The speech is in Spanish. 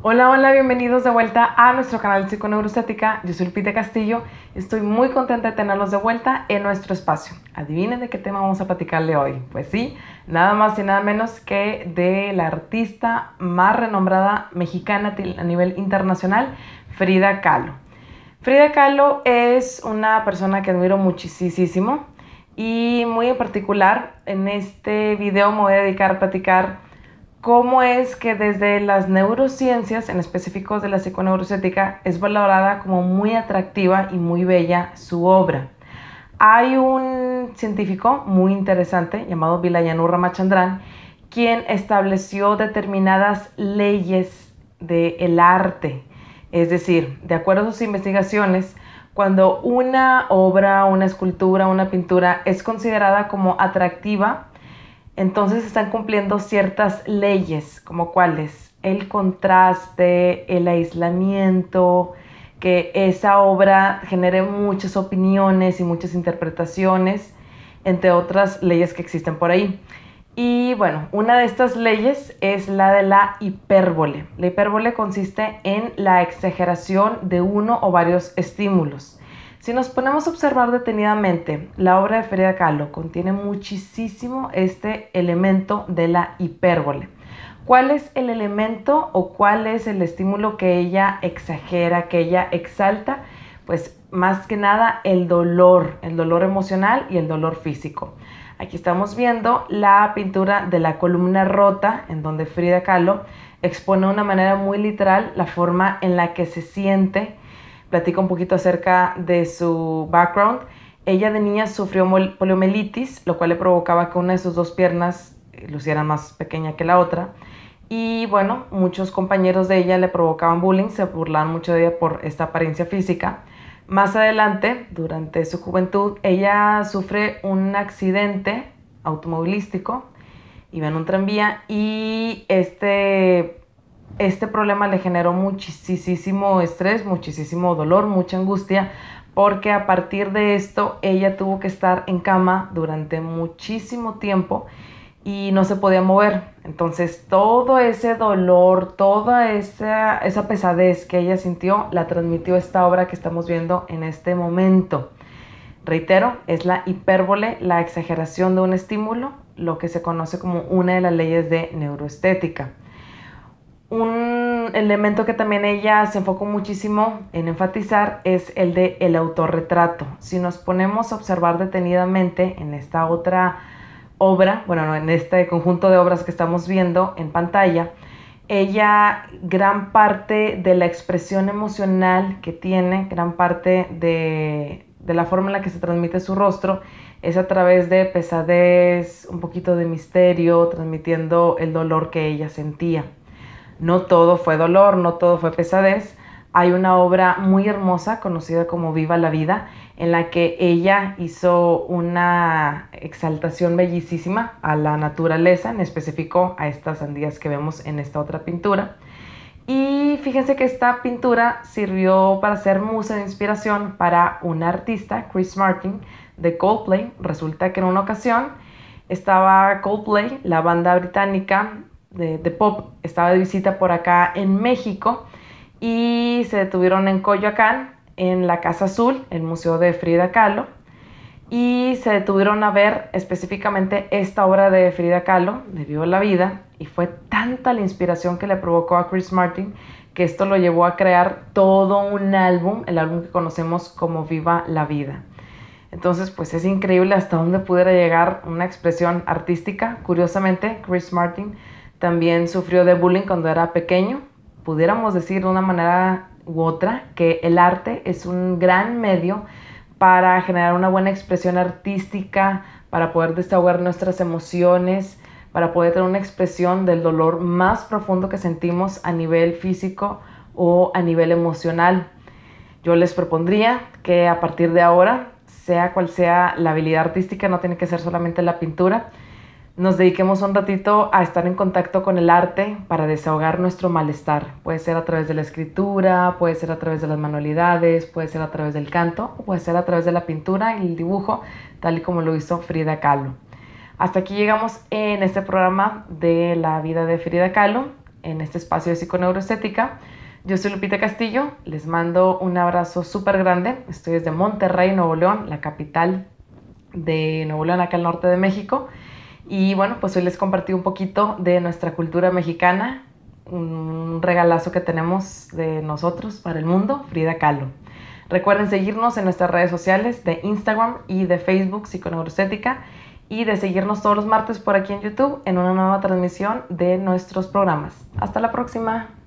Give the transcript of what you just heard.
Hola, hola, bienvenidos de vuelta a nuestro canal de Yo soy Lupita Castillo. Estoy muy contenta de tenerlos de vuelta en nuestro espacio. Adivinen de qué tema vamos a platicarle hoy. Pues sí, nada más y nada menos que de la artista más renombrada mexicana a nivel internacional, Frida Kahlo. Frida Kahlo es una persona que admiro muchísimo y muy en particular en este video me voy a dedicar a platicar cómo es que desde las neurociencias, en específico de la psiconeurocética, es valorada como muy atractiva y muy bella su obra. Hay un científico muy interesante llamado Vilayanur Ramachandran, quien estableció determinadas leyes del arte. Es decir, de acuerdo a sus investigaciones, cuando una obra, una escultura, una pintura es considerada como atractiva, entonces están cumpliendo ciertas leyes, como cuáles, el contraste, el aislamiento, que esa obra genere muchas opiniones y muchas interpretaciones, entre otras leyes que existen por ahí. Y bueno, una de estas leyes es la de la hipérbole. La hipérbole consiste en la exageración de uno o varios estímulos. Si nos ponemos a observar detenidamente, la obra de Frida Kahlo contiene muchísimo este elemento de la hipérbole. ¿Cuál es el elemento o cuál es el estímulo que ella exagera, que ella exalta? Pues más que nada el dolor, el dolor emocional y el dolor físico. Aquí estamos viendo la pintura de la columna rota, en donde Frida Kahlo expone de una manera muy literal la forma en la que se siente platica un poquito acerca de su background. Ella de niña sufrió poliomielitis, lo cual le provocaba que una de sus dos piernas eh, luciera más pequeña que la otra. Y bueno, muchos compañeros de ella le provocaban bullying, se burlaban mucho de ella por esta apariencia física. Más adelante, durante su juventud, ella sufre un accidente automovilístico, iba en un tranvía y este este problema le generó muchísimo estrés, muchísimo dolor, mucha angustia, porque a partir de esto ella tuvo que estar en cama durante muchísimo tiempo y no se podía mover. Entonces todo ese dolor, toda esa, pesadez que ella sintió, la transmitió esta obra que estamos viendo en este momento. Reitero, es la hipérbole, la exageración de un estímulo, lo que se conoce como una de las leyes de neuroestética. Un elemento que también ella se enfocó muchísimo en enfatizar es el de el autorretrato. Si nos ponemos a observar detenidamente en esta otra obra, bueno, en este conjunto de obras que estamos viendo en pantalla, ella gran parte de la expresión emocional que tiene, gran parte de, de la forma en la que se transmite su rostro, es a través de pesadez, un poquito de misterio, transmitiendo el dolor que ella sentía no todo fue dolor, no todo fue pesadez. Hay una obra muy hermosa conocida como Viva la Vida, en la que ella hizo una exaltación bellísima a la naturaleza, en específico a estas sandías que vemos en esta otra pintura. Y fíjense que esta pintura sirvió para ser musa de inspiración para un artista, Chris Martin, de Coldplay. Resulta que en una ocasión estaba Coldplay, la banda británica, de, pop estaba de visita por acá en México y se detuvieron en Coyoacán, en la Casa Azul, el Museo de Frida Kahlo, y se detuvieron a ver específicamente esta obra de Frida Kahlo, de Viva la Vida, y fue tanta la inspiración que le provocó a Chris Martin que esto lo llevó a crear todo un álbum, el álbum que conocemos como Viva la Vida. Entonces, pues es increíble hasta dónde pudiera llegar una expresión artística. Curiosamente, Chris Martin también sufrió de bullying cuando era pequeño. Pudiéramos decir de una manera u otra que el arte es un gran medio para generar una buena expresión artística, para poder desahogar nuestras emociones, para poder tener una expresión del dolor más profundo que sentimos a nivel físico o a nivel emocional. Yo les propondría que a partir de ahora, sea cual sea la habilidad artística, no tiene que ser solamente la pintura, nos dediquemos un ratito a estar en contacto con el arte para desahogar nuestro malestar. Puede ser a través de la escritura, puede ser a través de las manualidades, puede ser a través del canto, puede ser a través de la pintura y el dibujo, tal y como lo hizo Frida Kahlo. Hasta aquí llegamos en este programa de la vida de Frida Kahlo, en este espacio de psiconeuroestética. Yo soy Lupita Castillo, les mando un abrazo súper grande. Estoy desde Monterrey, Nuevo León, la capital de Nuevo León, acá al norte de México. Y bueno, pues hoy les compartí un poquito de nuestra cultura mexicana, un regalazo que tenemos de nosotros para el mundo, Frida Kahlo. Recuerden seguirnos en nuestras redes sociales de Instagram y de Facebook Psiconeuroestética y de seguirnos todos los martes por aquí en YouTube en una nueva transmisión de nuestros programas. Hasta la próxima.